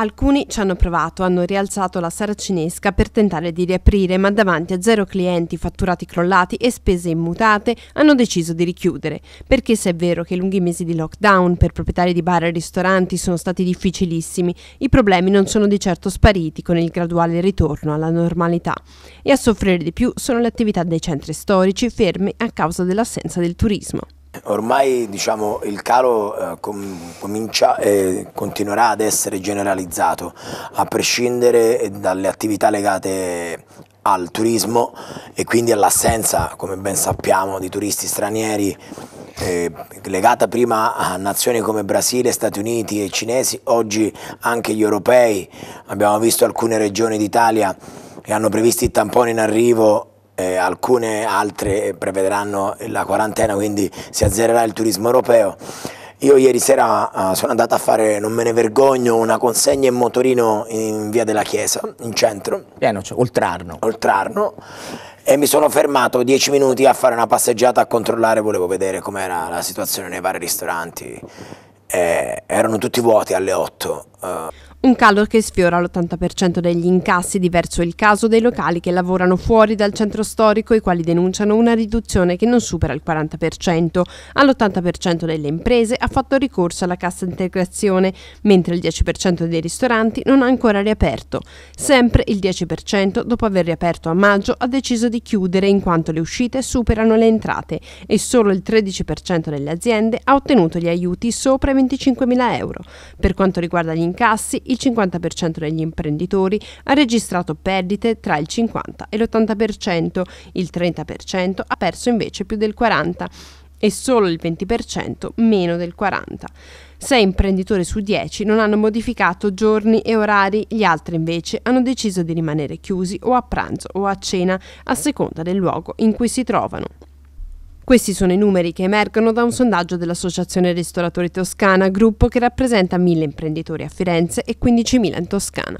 Alcuni ci hanno provato, hanno rialzato la saracinesca per tentare di riaprire, ma davanti a zero clienti, fatturati crollati e spese immutate, hanno deciso di richiudere. Perché se è vero che i lunghi mesi di lockdown per proprietari di bar e ristoranti sono stati difficilissimi, i problemi non sono di certo spariti con il graduale ritorno alla normalità. E a soffrire di più sono le attività dei centri storici ferme a causa dell'assenza del turismo. Ormai diciamo, il calo eh, com comincia, eh, continuerà ad essere generalizzato, a prescindere dalle attività legate al turismo e quindi all'assenza, come ben sappiamo, di turisti stranieri eh, legata prima a nazioni come Brasile, Stati Uniti e cinesi, oggi anche gli europei, abbiamo visto alcune regioni d'Italia che hanno previsto i tamponi in arrivo eh, alcune altre prevederanno la quarantena, quindi si azzererà il turismo europeo. Io ieri sera ah, sono andato a fare, non me ne vergogno, una consegna in motorino in via della Chiesa, in centro. Pieno, cioè, Oltrarno. Oltrarno. E mi sono fermato dieci minuti a fare una passeggiata a controllare, volevo vedere com'era la situazione nei vari ristoranti. Eh, erano tutti vuoti alle 8. Eh. Un calo che sfiora l'80% degli incassi, diverso il caso dei locali che lavorano fuori dal centro storico, i quali denunciano una riduzione che non supera il 40%. All'80% delle imprese ha fatto ricorso alla cassa integrazione, mentre il 10% dei ristoranti non ha ancora riaperto. Sempre il 10%, dopo aver riaperto a maggio, ha deciso di chiudere in quanto le uscite superano le entrate e solo il 13% delle aziende ha ottenuto gli aiuti sopra i 25.000 euro. Per quanto riguarda gli incassi, il 50% degli imprenditori ha registrato perdite tra il 50 e l'80%, il 30% ha perso invece più del 40% e solo il 20% meno del 40%. Sei imprenditori su dieci non hanno modificato giorni e orari, gli altri invece hanno deciso di rimanere chiusi o a pranzo o a cena, a seconda del luogo in cui si trovano. Questi sono i numeri che emergono da un sondaggio dell'Associazione Ristoratori Toscana, gruppo che rappresenta 1000 imprenditori a Firenze e 15.000 in Toscana.